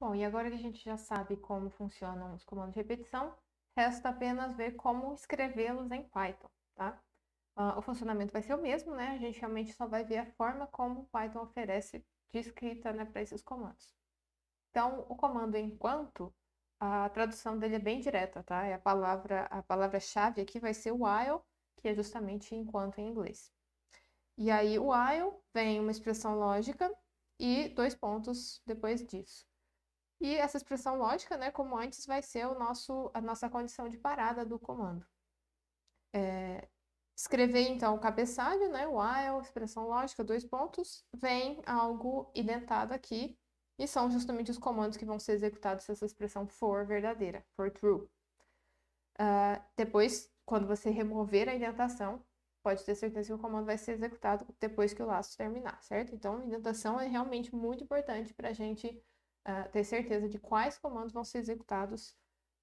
Bom, e agora que a gente já sabe como funcionam os comandos de repetição, resta apenas ver como escrevê-los em Python, tá? Uh, o funcionamento vai ser o mesmo, né? A gente realmente só vai ver a forma como o Python oferece de escrita né, para esses comandos. Então, o comando enquanto, a tradução dele é bem direta, tá? É a palavra, a palavra-chave aqui vai ser while, que é justamente enquanto em inglês. E aí, while vem uma expressão lógica e dois pontos depois disso. E essa expressão lógica, né, como antes, vai ser o nosso, a nossa condição de parada do comando. É, escrever, então, o cabeçalho, né, while, é expressão lógica, dois pontos, vem algo identado aqui, e são justamente os comandos que vão ser executados se essa expressão for verdadeira, for true. Uh, depois, quando você remover a indentação, pode ter certeza que o comando vai ser executado depois que o laço terminar, certo? Então, a indentação é realmente muito importante para a gente uh, ter certeza de quais comandos vão ser executados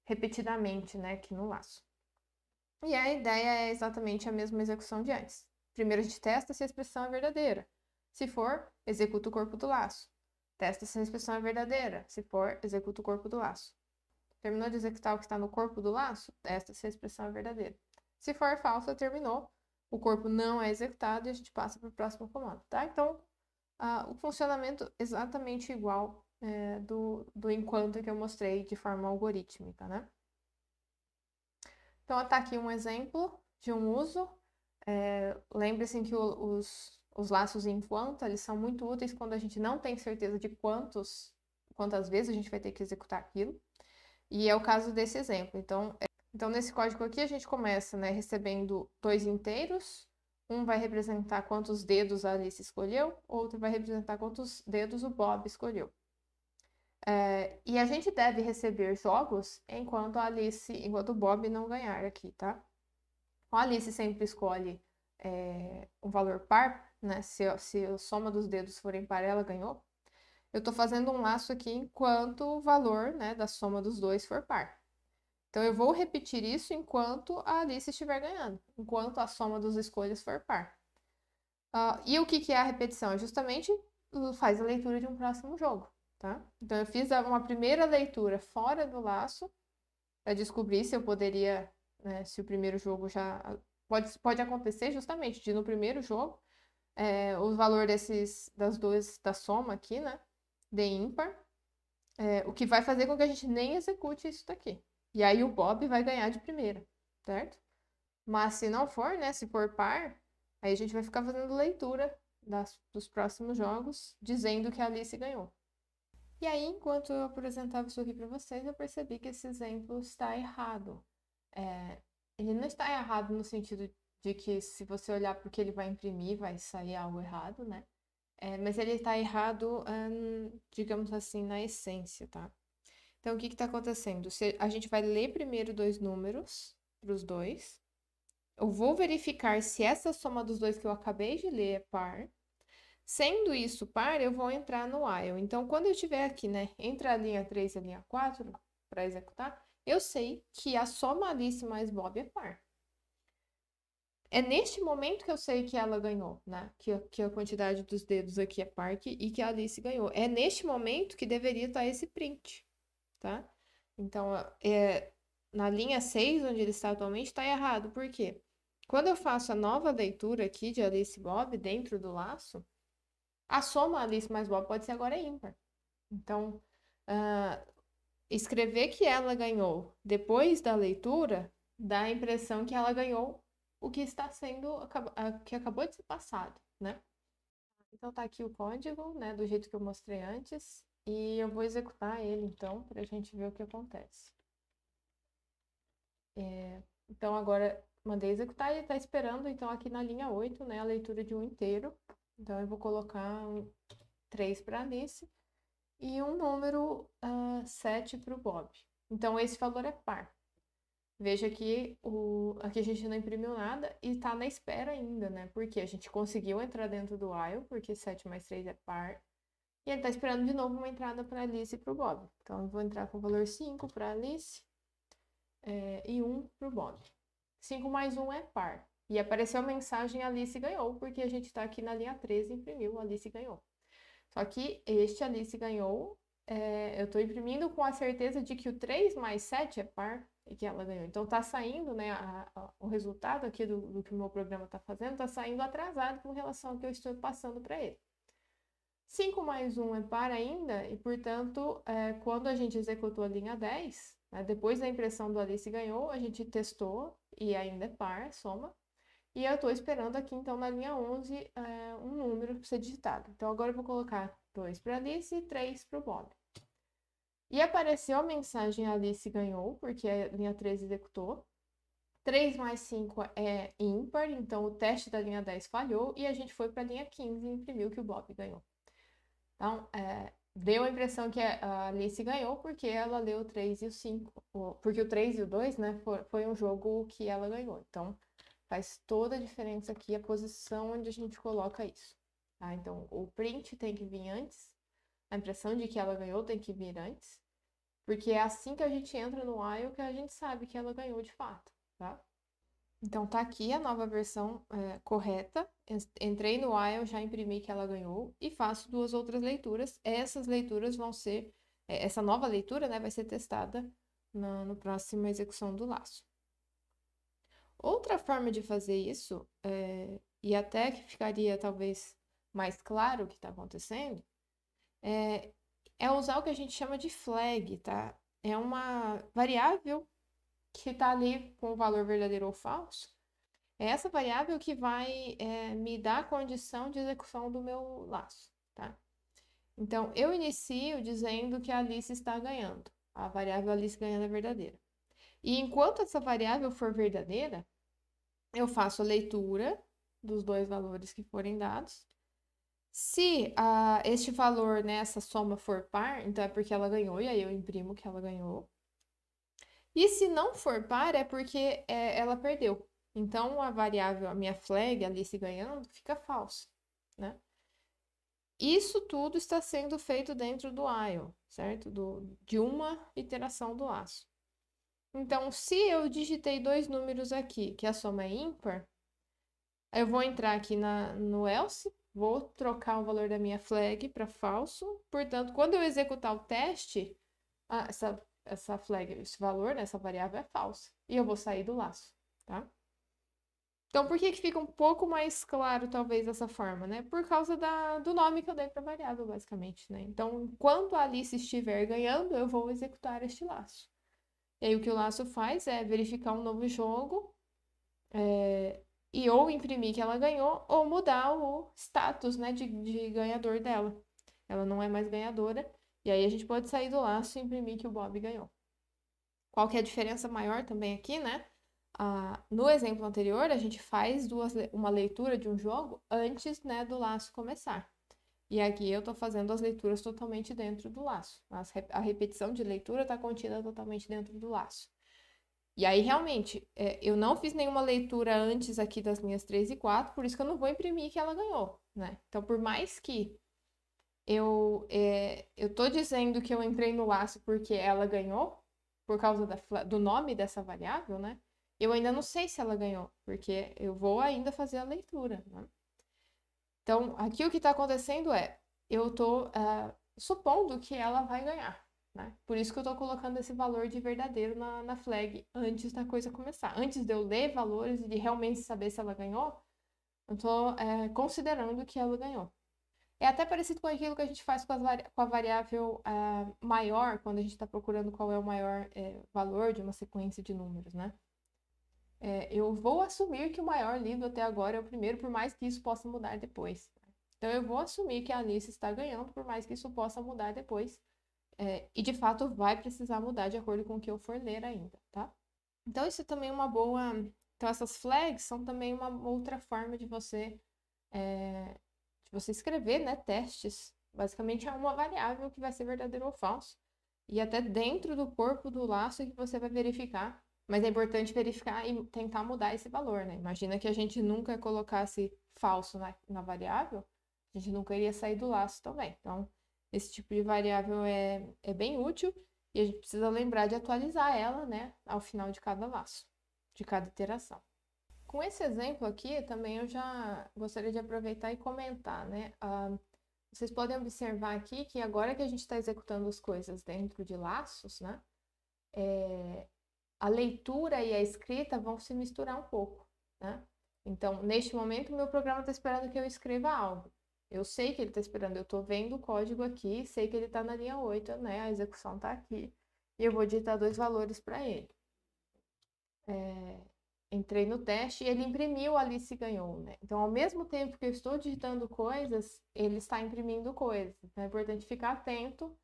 repetidamente, né, aqui no laço. E a ideia é exatamente a mesma execução de antes. Primeiro a gente testa se a expressão é verdadeira. Se for, executa o corpo do laço. Testa se a expressão é verdadeira. Se for, executa o corpo do laço. Terminou de executar o que está no corpo do laço? Testa se a expressão é verdadeira. Se for falsa, terminou. O corpo não é executado e a gente passa para o próximo comando, tá? Então, uh, o funcionamento é exatamente igual é, do, do enquanto que eu mostrei de forma algorítmica, né? Então, está aqui um exemplo de um uso. É, Lembre-se que o, os, os laços enquanto, eles são muito úteis quando a gente não tem certeza de quantos, quantas vezes a gente vai ter que executar aquilo. E é o caso desse exemplo. Então, é, então nesse código aqui, a gente começa né, recebendo dois inteiros. Um vai representar quantos dedos a Alice escolheu, outro vai representar quantos dedos o Bob escolheu. É, e a gente deve receber jogos enquanto a Alice, enquanto o Bob não ganhar aqui, tá? A Alice sempre escolhe é, um valor par, né? Se, se a soma dos dedos forem par, ela ganhou. Eu estou fazendo um laço aqui enquanto o valor né, da soma dos dois for par. Então, eu vou repetir isso enquanto a Alice estiver ganhando, enquanto a soma dos escolhas for par. Uh, e o que, que é a repetição? É justamente faz a leitura de um próximo jogo tá? Então eu fiz uma primeira leitura fora do laço para descobrir se eu poderia, né, se o primeiro jogo já pode, pode acontecer justamente de no primeiro jogo é, o valor desses das duas da soma aqui, né, de ímpar, é, o que vai fazer com que a gente nem execute isso daqui. E aí o Bob vai ganhar de primeira, certo? Mas se não for, né, se for par, aí a gente vai ficar fazendo leitura das, dos próximos jogos, dizendo que a Alice ganhou. E aí, enquanto eu apresentava isso aqui para vocês, eu percebi que esse exemplo está errado. É, ele não está errado no sentido de que se você olhar para o que ele vai imprimir, vai sair algo errado, né? É, mas ele está errado, hum, digamos assim, na essência, tá? Então, o que está acontecendo? Se a gente vai ler primeiro dois números para os dois. Eu vou verificar se essa soma dos dois que eu acabei de ler é par. Sendo isso par, eu vou entrar no while. Então, quando eu tiver aqui, né, entre a linha 3 e a linha 4, para executar, eu sei que a soma Alice mais Bob é par. É neste momento que eu sei que ela ganhou, né? Que, que a quantidade dos dedos aqui é par e que a Alice ganhou. É neste momento que deveria estar esse print, tá? Então, é, na linha 6, onde ele está atualmente, está errado. Por quê? Quando eu faço a nova leitura aqui de Alice e Bob dentro do laço, a soma Alice mais Bob pode ser agora ímpar. Então, uh, escrever que ela ganhou depois da leitura dá a impressão que ela ganhou o que está sendo que acabou de ser passado, né? Então tá aqui o código, né, do jeito que eu mostrei antes, e eu vou executar ele então para a gente ver o que acontece. É, então agora mandei executar e está esperando então aqui na linha 8, né, a leitura de um inteiro então, eu vou colocar um 3 para Alice e um número uh, ah, 7 para o Bob. Então, esse valor é par. Veja que o, aqui a gente não imprimiu nada e está na espera ainda, né? Porque a gente conseguiu entrar dentro do while, porque 7 mais 3 é par. E ele está esperando de novo uma entrada para Alice e para o Bob. Então, eu vou entrar com o valor 5 para Alice é, e 1 para o Bob. 5 mais 1 é par. E apareceu a mensagem Alice ganhou, porque a gente está aqui na linha 13, imprimiu, Alice ganhou. Só que este Alice ganhou, é, eu estou imprimindo com a certeza de que o 3 mais 7 é par e que ela ganhou. Então está saindo, né, a, a, o resultado aqui do, do que o meu programa está fazendo, está saindo atrasado com relação ao que eu estou passando para ele. 5 mais 1 é par ainda, e portanto, é, quando a gente executou a linha 10, né, depois da impressão do Alice ganhou, a gente testou e ainda é par, soma. E eu estou esperando aqui, então, na linha 11, eh, um número para ser digitado. Então, agora eu vou colocar 2 para Alice e 3 para o Bob. E apareceu a mensagem Alice ganhou, porque a linha 13 executou. 3 mais 5 é ímpar, então o teste da linha 10 falhou e a gente foi para a linha 15 e imprimiu que o Bob ganhou. Então, é, deu a impressão que a Alice ganhou porque ela leu o 3 e o 5, porque o 3 e o 2, né, foi, foi um jogo que ela ganhou. Então, Faz toda a diferença aqui a posição onde a gente coloca isso. Tá? Então, o print tem que vir antes, a impressão de que ela ganhou tem que vir antes, porque é assim que a gente entra no while que a gente sabe que ela ganhou de fato, tá? Então, tá aqui a nova versão é, correta. Entrei no while, já imprimi que ela ganhou e faço duas outras leituras. Essas leituras vão ser, é, essa nova leitura, né, vai ser testada na próxima execução do laço. Outra forma de fazer isso, é, e até que ficaria talvez mais claro o que está acontecendo, é, é usar o que a gente chama de flag, tá? É uma variável que está ali com o valor verdadeiro ou falso. É essa variável que vai é, me dar a condição de execução do meu laço, tá? Então, eu inicio dizendo que a Alice está ganhando. A variável Alice ganhando é verdadeira. E enquanto essa variável for verdadeira, eu faço a leitura dos dois valores que forem dados. Se ah, este valor nessa né, soma for par, então é porque ela ganhou, e aí eu imprimo que ela ganhou. E se não for par, é porque é, ela perdeu. Então, a variável, a minha flag ali se ganhando, fica falsa, né? Isso tudo está sendo feito dentro do while, certo? Do, de uma iteração do laço. Então, se eu digitei dois números aqui, que a soma é ímpar, eu vou entrar aqui na, no else, vou trocar o valor da minha flag para falso. Portanto, quando eu executar o teste, essa, essa flag, esse valor, né, essa variável é falsa. E eu vou sair do laço, tá? Então, por que, que fica um pouco mais claro, talvez, dessa forma, né? Por causa da, do nome que eu dei para a variável, basicamente, né? Então, enquanto a Alice estiver ganhando, eu vou executar este laço. E aí o que o Laço faz é verificar um novo jogo é, e ou imprimir que ela ganhou ou mudar o status né, de, de ganhador dela. Ela não é mais ganhadora. E aí a gente pode sair do laço e imprimir que o Bob ganhou. Qual que é a diferença maior também aqui, né? Ah, no exemplo anterior, a gente faz duas, uma leitura de um jogo antes né, do laço começar. E aqui eu estou fazendo as leituras totalmente dentro do laço. a repetição de leitura está contida totalmente dentro do laço. E aí, realmente, é, eu não fiz nenhuma leitura antes aqui das linhas 3 e 4, por isso que eu não vou imprimir que ela ganhou, né? Então, por mais que eu, é, eu dizendo que eu entrei no laço porque ela ganhou, por causa da, do nome dessa variável, né? Eu ainda não sei se ela ganhou, porque eu vou ainda fazer a leitura, né? Então, aqui o que está acontecendo é, eu estou uh, supondo que ela vai ganhar. Né? Por isso que eu estou colocando esse valor de verdadeiro na, na flag antes da coisa começar. Antes de eu ler valores e de realmente saber se ela ganhou, eu estou eh, é, considerando que ela ganhou. É até parecido com aquilo que a gente faz com, vari... com a variável é, maior, quando a gente está procurando qual é o maior é, valor de uma sequência de números, né? é, eu vou assumir que o maior livro até agora é o primeiro, por mais que isso possa mudar depois. Então eu vou assumir que a Alice está ganhando, por mais que isso possa mudar depois. É, e de fato vai precisar mudar de acordo com o que eu for ler ainda, tá? Então isso é também é uma boa. Então essas flags são também uma outra forma de você é, de você escrever, né? Testes. Basicamente é uma variável que vai ser verdadeiro ou falso. E até dentro do corpo do laço é que você vai verificar mas é importante verificar e tentar mudar esse valor, né? Imagina que a gente nunca colocasse falso na, na variável, a gente nunca iria sair do laço também. Então, esse tipo de variável é, é bem útil e a gente precisa lembrar de atualizar ela, né, ao final de cada laço, de cada iteração. Com esse exemplo aqui, também eu já gostaria de aproveitar e comentar, né? Ah, vocês podem observar aqui que agora que a gente está executando as coisas dentro de laços, né? É, a leitura e a escrita vão se misturar um pouco, né? Então, neste momento, meu programa está esperando que eu escreva algo. Eu sei que ele está esperando, eu estou vendo o código aqui, sei que ele está na linha 8, né? A execução está aqui. E eu vou digitar dois valores para ele. É, entrei no teste e ele imprimiu ali se ganhou, né? Então, ao mesmo tempo que eu estou digitando coisas, ele está imprimindo coisas. Então, é importante ficar atento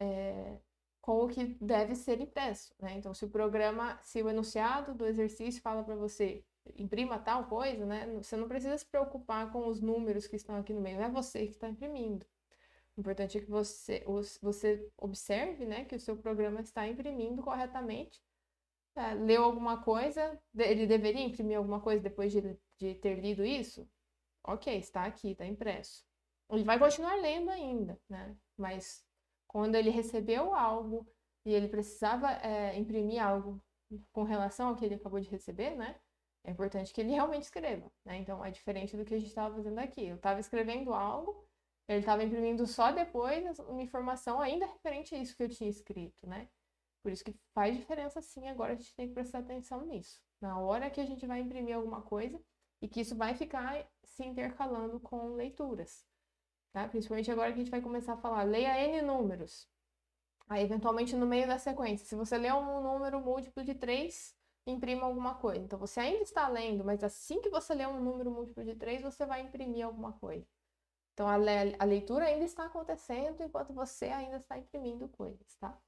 é, com o que deve ser impresso, né? Então, se o programa, se o enunciado do exercício fala para você imprima tal coisa, né? Você não precisa se preocupar com os números que estão aqui no meio, não é você que está imprimindo. O importante é que você, você observe, né, que o seu programa está imprimindo corretamente. É, leu alguma coisa, ele deveria imprimir alguma coisa depois de, de ter lido isso? Ok, está aqui, está impresso. Ele vai continuar lendo ainda, né? Mas quando ele recebeu algo e ele precisava é, imprimir algo com relação ao que ele acabou de receber, né? É importante que ele realmente escreva, né? Então é diferente do que a gente estava fazendo aqui. Eu estava escrevendo algo, ele estava imprimindo só depois uma informação ainda referente a isso que eu tinha escrito, né? Por isso que faz diferença sim, agora a gente tem que prestar atenção nisso. Na hora que a gente vai imprimir alguma coisa e que isso vai ficar se intercalando com leituras. Tá? Principalmente agora que a gente vai começar a falar, leia N números. Aí, eventualmente, no meio da sequência, se você lê um número múltiplo de 3, imprima alguma coisa. Então, você ainda está lendo, mas assim que você lê um número múltiplo de 3, você vai imprimir alguma coisa. Então, a, le a leitura ainda está acontecendo enquanto você ainda está imprimindo coisas, tá?